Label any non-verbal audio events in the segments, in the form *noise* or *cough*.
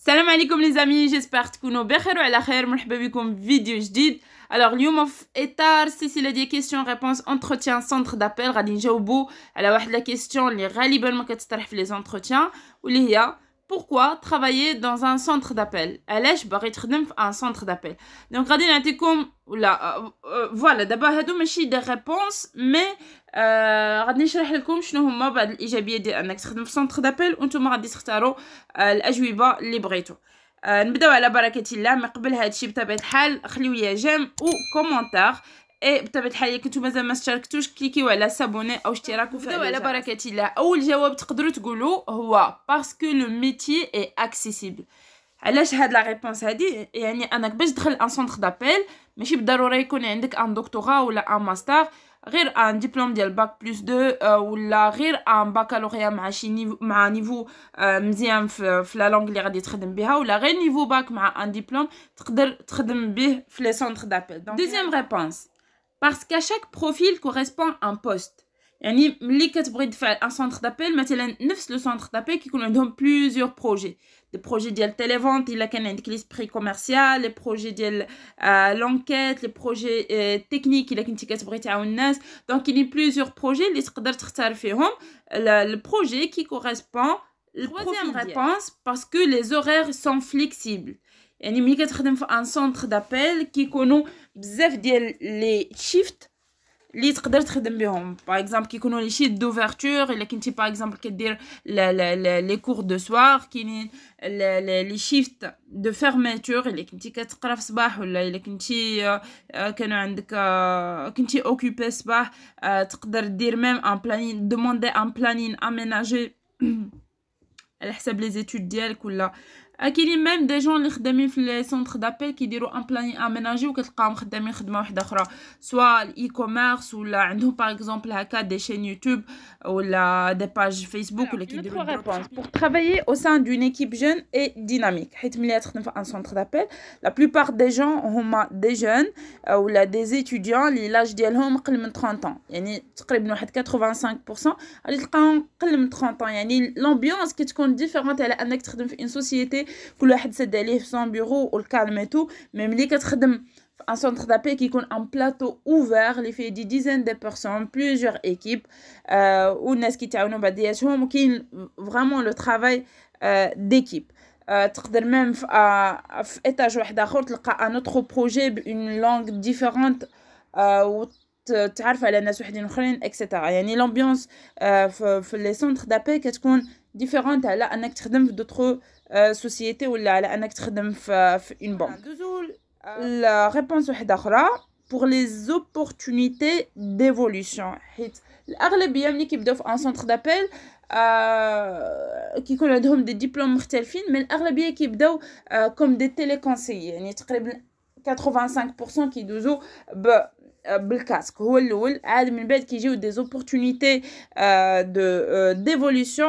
Salam alaikum les amis, j'espère que vous avez bien et que vous avez bien fait. Je vous vidéo. Alors, le moment de l'état, c'est la question-réponse entretiens centre d'appel. Je vous remercie la question qui est très importante pour les entretiens pourquoi travailler dans un centre d'appel علاش باغي تخدم في un centre d'appel donc غادي نعطيكم ولا فوالا دابا هادو ماشي دي ريبونس مي غادي نشرح لكم شنو هما بعض الايجابيه ديال انك تخدم في سونتر دابل وانتم غادي تختاروا الاجوبه اللي بغيتو نبداو على بركه الله من قبل هادشي بطبيعه الحال خليو ليا جيم و كومونتير اي بطبيعه الحال طيب، الا كنتو مازال ما اشتركتوش كليكيو على سابوني او اشتراك وفداو على بركه الله اول جواب تقدروا تقولوا هو باسكو لو ميتي اي اكسيسيبل علاش هاد لا ريبونس هادي يعني انك باش دخل ان سونتر دابيل ماشي بالضروره يكون عندك ان دكتوراه ولا ان ماستر غير ان ديبلوم ديال باك بلس 2 ولا غير ان باكالوريا مع شي نيفو مع نيفو آه، مزيان في, في لا لونغ اللي غادي تخدم بها ولا غير نيفو باك مع ان ديبلوم تقدر تخدم به في لي سونتر دابيل دونك دوزيام ريبونس Parce qu'à chaque profil correspond un poste. Il y a un centre d'appel, le centre d'appel qui connaît plusieurs projets. Des projets de télévente, il projets de prix commercial, les projets de euh, l'enquête, les projets euh, techniques. Donc, il y a plusieurs projets. Le projet qui correspond Troisième réponse, parce que les horaires sont flexibles. Et nous avons un centre d'appel qui connaît les shifts. Par exemple, les shifts les de soir, les shifts de fermeture, *clears throat* les shifts de les shifts les les de fermeture, les il y a même des gens qui ont des centres d'appel qui diront un plan aménagé ou qui ont des centres d'appel, soit e-commerce ou par exemple le des chaînes YouTube ou des pages Facebook. Pour travailler au sein d'une équipe jeune et dynamique. La plupart des gens ont des jeunes euh, ou des étudiants. L'âge d'élan, on a 30 ans. Il y a 85%. L'ambiance qui est différente, elle est en société que le hôtel est sans bureau ou le calme et tout même les centres un centre d'appel qui compte un plateau ouvert il fait des dizaines de personnes plusieurs équipes euh, ou ne qui à une bâdigeon qui vraiment le travail euh, d'équipe de euh, même à être à jouer d'ailleurs un autre projet une langue différente ou tarfa les ne s'écrit une etc il y a une ambiance les centres d'appel qui est différente là en extrême d'autres société ou la un une banque la réponse est d'accord pour les opportunités d'évolution. centre d'appel qui connaît des diplômes martelfin, mais comme des téléconseillers. 85% qui ou qui a des opportunités d'évolution.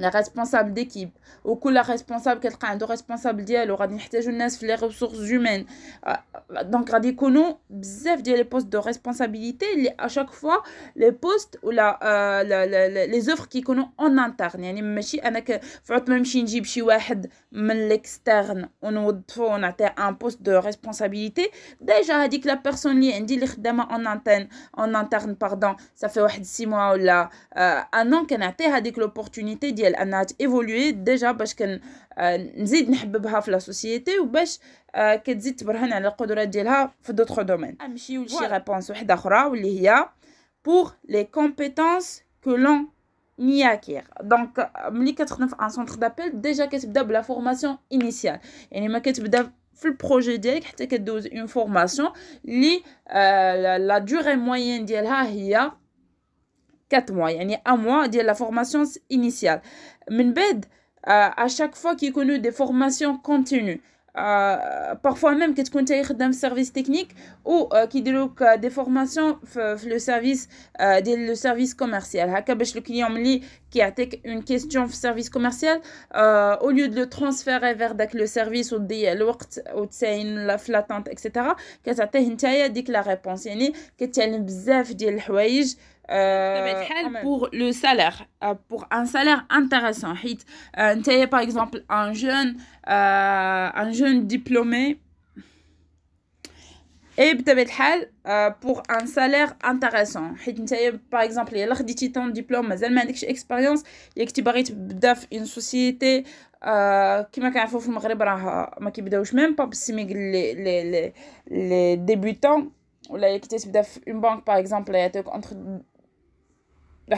les responsables d'équipe ou que la responsable quelqu'un de responsable les ressources humaines euh, donc غادي les postes de responsabilité à chaque fois les postes ou la, euh, la, les offres qui connaît en interne l'externe un poste de responsabilité déjà que la personne qui عندي en interne en interne pardon ça fait واحد 6 mois ou euh, un an dit هذيك l'opportunité elle a évolué déjà parce qu'elle a la société ou parce d'autres domaines. Je pour les compétences que l'on y acquiert. Donc, je un centre d'appel déjà pour la formation initiale. Et je suis en projet une formation. La durée moyenne 4 mois. Il y a un mois de la formation initiale. Mais euh, à chaque fois qu'il connaît des formations continues, euh, parfois même qu'il compte dans d'un service technique ou euh, qu'il qui a des formations le service le service commercial le client qui a une question service commercial au lieu de le transférer vers le service ou le alerts ou de la flatante etc qu'est-ce que la réponse Il que une bzaf de euh, pour le salaire, euh, pour un salaire intéressant. Hit. Euh, par exemple un jeune, un jeune diplômé. Et peut pour un salaire intéressant. Par exemple, il y a l'ordre de diplôme, mais elle m'a dit que j'ai expérience. Il y a que tu barres une société qui m'a quand même fait un maghreb, qui m'a dit même pas si les, les, débutants, ou là, il y a que une banque, par exemple, entre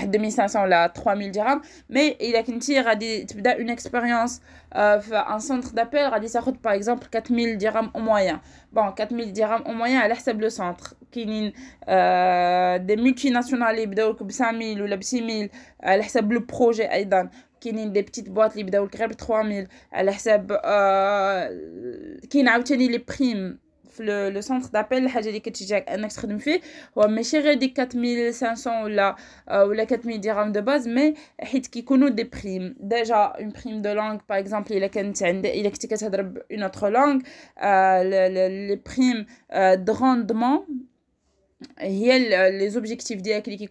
2500 bah, là 3000 dirhams mais il a une expérience euh, un centre d'appel a dit ça coûte par exemple 4000 dirhams au moyen bon 4000 dirhams au moyen à l'heure le centre qui a euh, des multinationales qui ont 5000 ou 6000 à l'heure le projet aidan qui des petites boîtes qui ont 3000 à l'heure qui n'a obtenu les primes le, centre d'appel Hajali Ketchijak un extrême fait, ou à chérie des 4500 ou la, 4000 euh, dirhams de base, mais hit qui des primes. Déjà, une prime de langue, par exemple, il est il est une autre langue, euh, les, primes euh, de rendement, les objectifs d'IA qui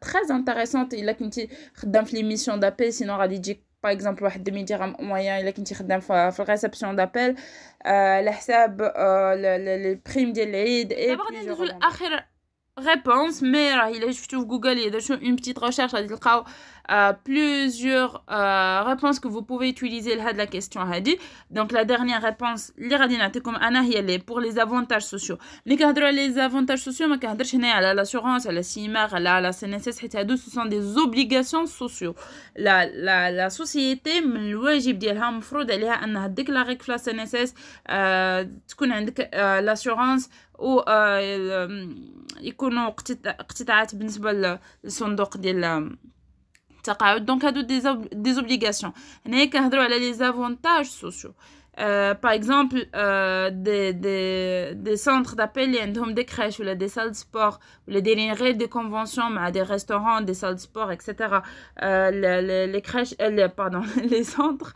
très intéressants il a qu'une petite d'inflémission d'appel, sinon radicale. Par exemple, 1,5 dirhams au moyen, il a qu'un tir la réception d'appel. L'achat, les primes de l'aide, et plusieurs réponse mais il a Google il y a une petite recherche à euh, plusieurs euh, réponses que vous pouvez utiliser là de la question donc la dernière réponse comme pour les avantages sociaux les avantages sociaux l'assurance la CIMAR la CNSS ce sont des obligations sociaux la la la société déclaré que la CNSS euh, l'assurance ou و يكونوا اقتطاعات بالنسبه للصندوق ديال التقاعد دونك هادو دي زوبليغاسيون هنايا كنهضروا على les زافونتاج سوسيو Euh, par exemple des, des, des, centres d'appel et des crèches ou des salles de sport ou les délirés des conventions mais des restaurants des salles de sport etc euh, les, les, crèches euh, les, pardon *laughs* les centres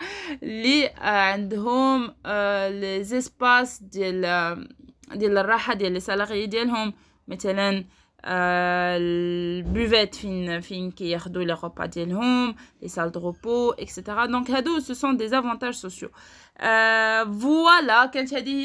les euh, euh, les espaces de de la rachat des salariés de l'homme, le la buvette de fin qui prend les repas de les salles de repos, etc. Donc, ce sont des avantages sociaux. Voilà, qu'est-ce que j'ai dit